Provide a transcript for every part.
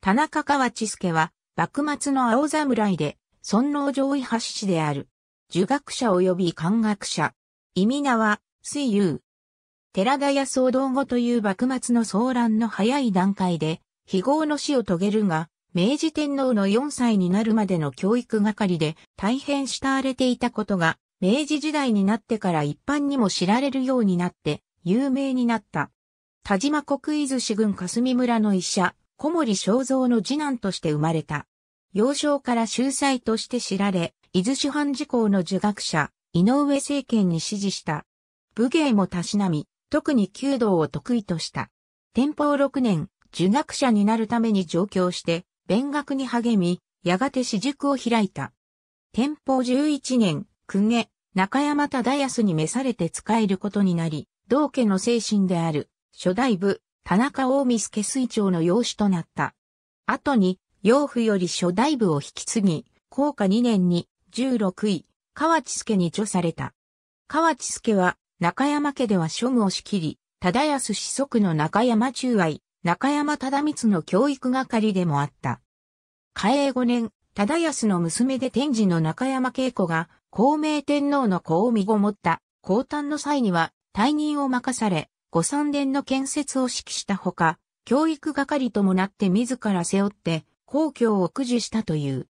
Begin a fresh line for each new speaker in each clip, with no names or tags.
田中川千助は、幕末の青侍で、尊王上位発士である。儒学者及び漢学者。意味名は、水友。寺田や騒動後という幕末の騒乱の早い段階で、非業の死を遂げるが、明治天皇の4歳になるまでの教育係で大変慕われていたことが、明治時代になってから一般にも知られるようになって、有名になった。田島国伊豆市郡霞村の医者、小森正三の次男として生まれた。幼少から秀才として知られ、伊豆主犯事項の儒学者、井上政権に支持した。武芸もたしなみ、特に弓道を得意とした。天保6年、儒学者になるために上京して、勉学に励み、やがて私塾を開いた。天保11年、公家、中山忠康に召されて仕えることになり、道家の精神である、初代部、田中大見助水長の養子となった。後に、養父より初代部を引き継ぎ、高下2年に16位、河内助に著された。河内助は、中山家では庶務を仕切り、忠安子息の中山中愛、中山忠光の教育係でもあった。嘉永5年、忠安の娘で天智の中山恵子が、孔明天皇の子を身ごもった、降誕の際には、退任を任され、御三殿の建設を指揮したほか、教育係ともなって自ら背負って、皇居を駆除したという。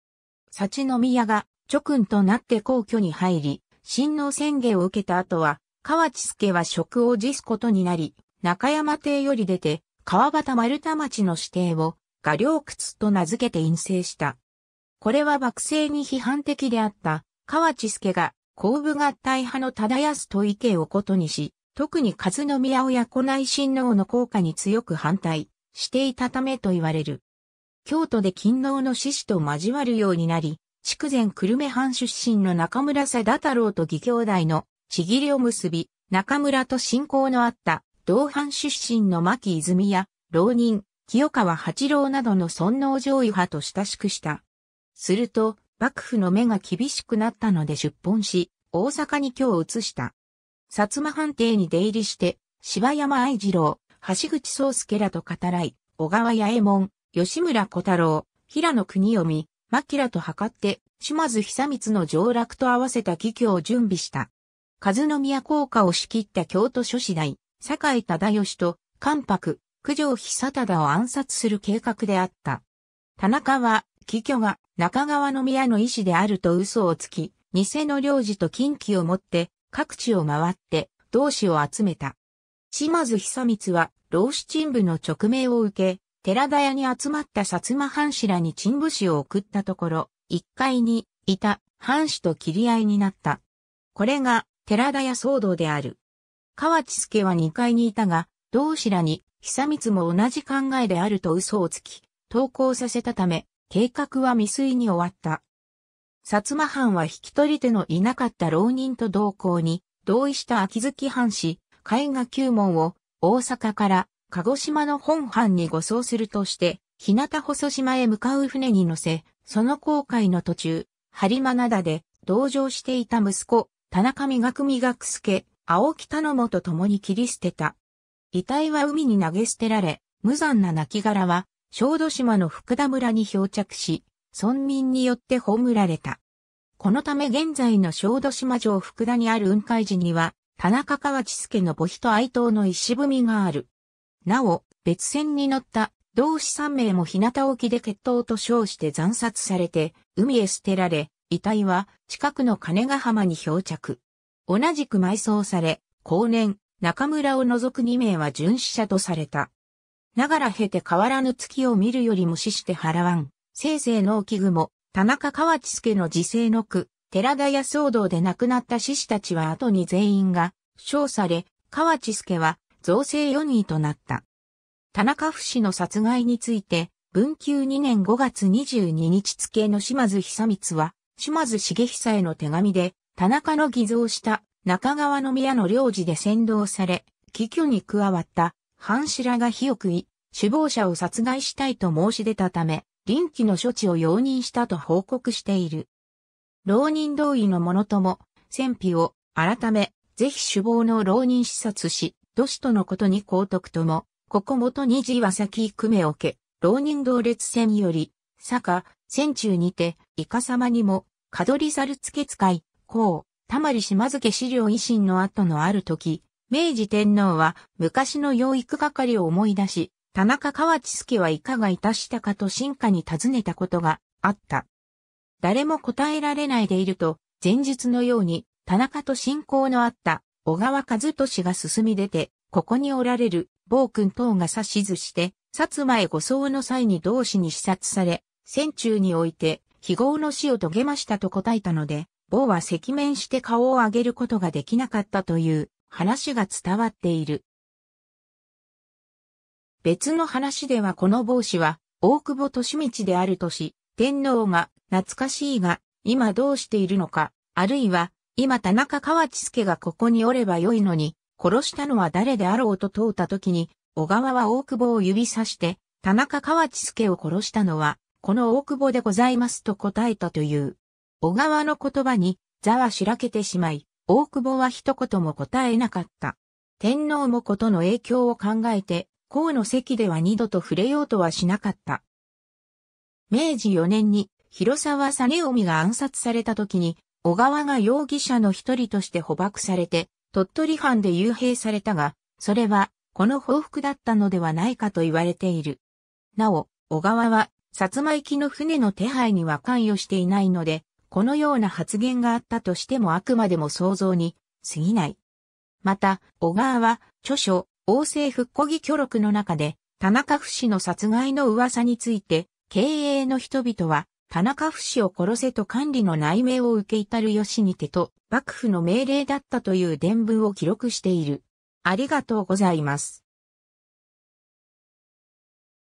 幸宮が諸君となって皇居に入り、親王宣言を受けた後は、河内助は職を辞すことになり、中山邸より出て、川端丸太町の指定を、画領窟と名付けて陰性した。これは幕政に批判的であった、河内助が、後部合体派の忠康と意見をことにし、特に和宮親子内親王の効果に強く反対していたためと言われる。京都で勤王の志士と交わるようになり、筑前久留米藩出身の中村貞太郎と義兄弟のちぎりを結び、中村と親交のあった同藩出身の牧泉や浪人、清川八郎などの尊王上位派と親しくした。すると、幕府の目が厳しくなったので出奔し、大阪に京を移した。薩摩藩邸に出入りして、柴山愛二郎、橋口宗介らと語らい、小川八右衛門、吉村小太郎、平野国読、牧らと測って、島津久光の上洛と合わせた義挙を準備した。和宮効果を仕切った京都諸子代、坂井忠義と、関白、九条久忠を暗殺する計画であった。田中は、義挙が中川の宮の医師であると嘘をつき、偽の領事と近畿を持って、各地を回って同志を集めた。島津久光は、老子陳部の勅命を受け、寺田屋に集まった薩摩藩士らに陳部士を送ったところ、一階にいた藩士と切り合いになった。これが寺田屋騒動である。河内助は二階にいたが、同志らに久光も同じ考えであると嘘をつき、投稿させたため、計画は未遂に終わった。薩摩藩は引き取り手のいなかった浪人と同行に、同意した秋月藩士、絵画九門を大阪から鹿児島の本藩に護送するとして、日向細島へ向かう船に乗せ、その航海の途中、播磨灘で同乗していた息子、田中美学美学助、青木頼母と共に切り捨てた。遺体は海に投げ捨てられ、無残な亡骸は、小豆島の福田村に漂着し、村民によって葬られた。このため現在の小豆島城福田にある雲海寺には、田中川千助の墓碑と哀悼の石踏みがある。なお、別船に乗った同志三名も日向沖で決闘と称して惨殺されて、海へ捨てられ、遺体は近くの金ヶ浜に漂着。同じく埋葬され、後年、中村を除く二名は巡視者とされた。ながら経て変わらぬ月を見るよりも死して払わん。生成農機具も、田中河内助の自生の句、寺田屋騒動で亡くなった志士たちは後に全員が、称され、河内助は、造成4人となった。田中不死の殺害について、文久2年5月22日付の島津久光は、島津重久への手紙で、田中の偽造した中川の宮の領事で先導され、寄居に加わった、半白が火を食い、首謀者を殺害したいと申し出たため、臨機の処置を容認したと報告している。浪人同意の者とも、戦費を改め、ぜひ首謀の浪人視察し、都市とのことに公徳とも、ここ元二次岩崎久米け、浪人同列戦より、坂、戦中にて、イカ様にも、かどりつ付使い、こう、たまり島付資料維新の後のある時、明治天皇は昔の養育係を思い出し、田中河内助はいかがいたしたかと進化に尋ねたことがあった。誰も答えられないでいると、前日のように田中と親交のあった小川和俊が進み出て、ここにおられる暴君等が指図して、薩摩へ護送の際に同志に視察され、戦中において、非業の死を遂げましたと答えたので、某は赤面して顔を上げることができなかったという話が伝わっている。別の話ではこの帽子は、大久保利道であるとし、天皇が、懐かしいが、今どうしているのか、あるいは、今田中川内助がここにおればよいのに、殺したのは誰であろうと問うた時に、小川は大久保を指さして、田中川内助を殺したのは、この大久保でございますと答えたという。小川の言葉に、座はしらけてしまい、大久保は一言も答えなかった。天皇もことの影響を考えて、河野席では二度と触れようとはしなかった。明治4年に広沢実臣が暗殺された時に、小川が容疑者の一人として捕獲されて、鳥取藩で幽閉されたが、それは、この報復だったのではないかと言われている。なお、小川は、薩摩行きの船の手配には関与していないので、このような発言があったとしてもあくまでも想像に過ぎない。また、小川は、著書、王政復古議協録の中で、田中不死の殺害の噂について、経営の人々は、田中不死を殺せと管理の内命を受け至る吉にてと、幕府の命令だったという伝文を記録している。ありがとうございます。